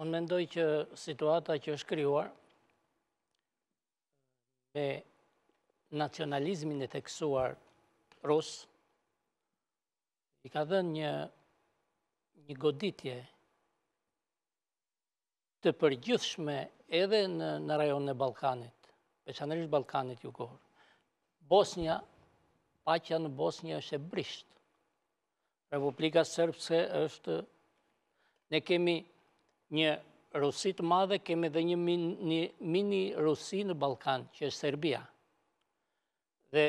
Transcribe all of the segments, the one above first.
Unë mendoj që situata që është kryuar me nacionalizmin e teksuar rus i ka dhe një një goditje të përgjithshme edhe në rajon në Balkanit, e që nërishë Balkanit ju Bosnia, pacja në Bosnia është e brisht. Republika Sërpse është, ne kemi një një rusit madhe, kemi dhe një mini rusi në Balkan, që është Serbia. Dhe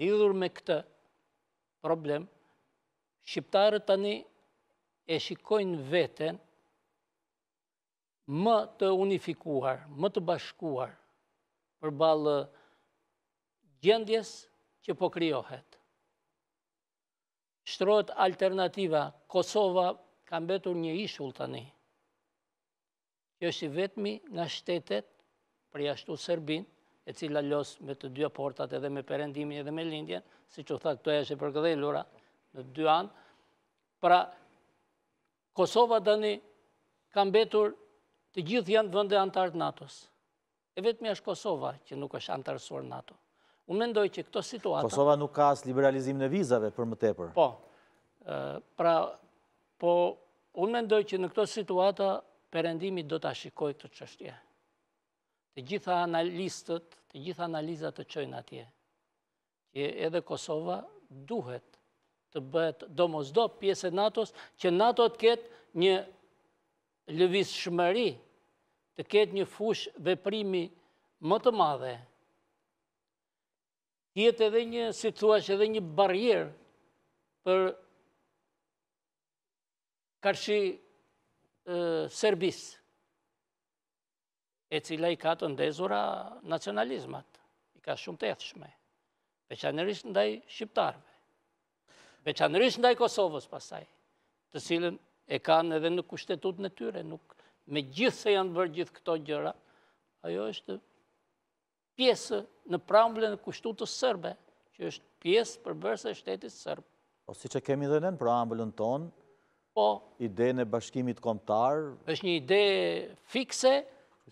lidhur me këtë problem, shqiptarët tani e shikojnë veten më të unifikuar, më të bashkuar për balë gjendjes që po kryohet. Shtrojt alternativa, Kosova ka mbetur një ishull tani, Kjo është i vetëmi nga shtetet, përjashtu Serbin, e cila los me të dy aportat edhe me përendimin edhe me lindjen, si që tha të e është e përgëdhelura në dy anë. Pra, Kosova dëni kam betur të gjithë janë vënde antartë NATO-s. E vetëmi është Kosova që nuk është antarësuar NATO. Unë mendoj që këto situata... Kosova nuk ka asë liberalizim në vizave për më tepër. Po, pra, po, unë mendoj që në këto situata përëndimit do të ashikoj këtë qështje. Të gjitha analistët, të gjitha analizat të qojnë atje. Edhe Kosova duhet të bëhet do mos do pjesë e NATO-s, që NATO të ketë një lëvis shmëri, të ketë një fush veprimi më të madhe, jetë edhe një situash edhe një barjerë për kërshi Serbis, e cila i ka të ndezura nacionalizmat, i ka shumë të ethshme, veçanërish ndaj Shqiptarve, veçanërisht ndaj Kosovës pasaj, të cilën e kanë edhe në kushtetut në tyre, me gjithë se janë bërë gjithë këto gjëra, ajo është pjesë në pramble në kushtutës sërbe, që është pjesë e shtetit sërbë. O po, si që kemi dhe në pramblën tonë, Po. Ide në bashkimit komptar? është një ide fikse,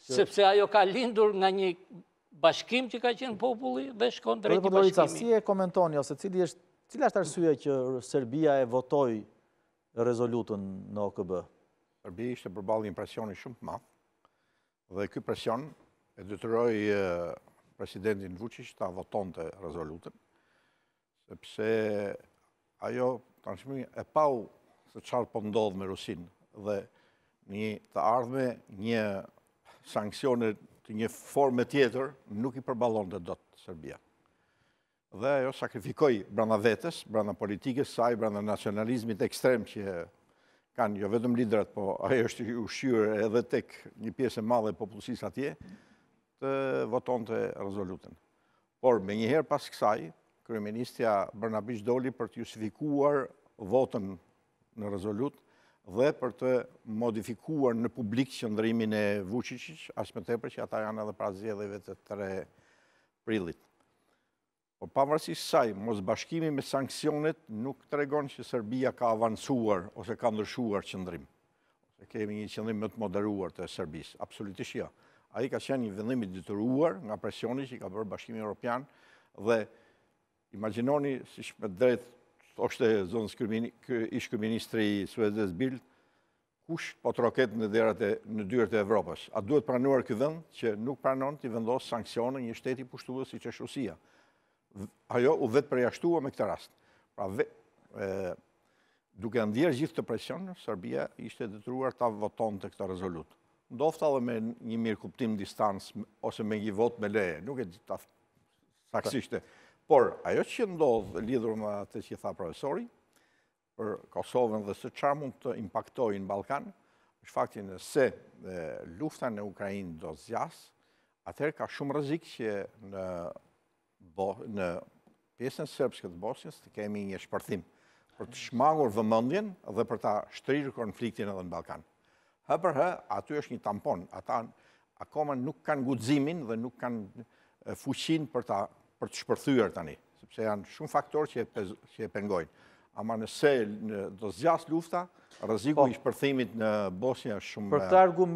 sepse ajo ka lindur nga një bashkim që ka qenë populli dhe shkon drejt një po bashkimi. Përdojica, si e komentoni, ose cilë është arsye që Serbia e votoj rezolutën në OKB? Serbia ishte përbali impresioni shumë të matë, dhe këj presion e dytëroj presidentin Vucic të avoton të rezolutën, sepse ajo të e pau se qarë po ndodhë me Rusin dhe një të ardhme, një sankcionet të një forme tjetër nuk i përbalon dhe do të Serbia. Dhe ajo sakrifikoj brana vetës, brana politikës saj, brana nacionalizmit ekstrem që kanë jo vetëm lidrat, po ajo është i ushqyre edhe tek një piesë madhe popullësis atje, të voton të rezolutën. Por, me njëherë pas kësaj, Kryeministja Bërnabish doli për të justifikuar votën në rezolut dhe për të modifikuar në publik qëndrimin e Vucicic, ashtë më tepër që ata janë edhe prazje dhe të 3 prillit. Por pavarësi saj, mos bashkimi me sankcionet nuk të regon që Serbia ka avancuar ose ka ndërshuar qëndrim. Ose kemi një qëndrim më të moderuar të Serbis, absolutisht ja. Jo. A i ka qenë një vendimi dituruar nga presjoni që i ka bërë bashkimi Europian dhe imaginoni, si shpët drejtë, është e zonës ishë kërministri i Suedes Bild, kush po të roket në dyrët e Evropës? A duhet pranuar këtë dhenë që nuk pranon të i vendosë sankcionën një shteti pushtullës si që shusia? Ajo u vetë përjashtua me këtë rast. Pra vetë, duke ndjerë gjithë të presion, Serbia ishte detruar ta voton të këtë rezolutë. Ndofta dhe me një mirë kuptim distansë, ose me një vot me leje, nuk e të taksishte. Por, ajo që ndodhë lidhur me të që tha profesori, për Kosovën dhe se qarë mund të impaktojë në Balkan, është faktin e se lufta në Ukrajinë do zjas, atër ka shumë rëzik që në pjesën sërpës këtë Bosnjës të kemi një shpërthim për të shmangur vëmëndjen dhe për ta shtrirë konfliktin edhe në Balkan. Hë për hë, aty është një tampon, ata akoma nuk kanë gudzimin dhe nuk kanë fushin për ta për të shpërthyër tani, sepse janë shumë faktor që e pengojnë. Ama nëse do zjasë lufta, rëziku po. i shpërthimit në Bosnia shumë... Për të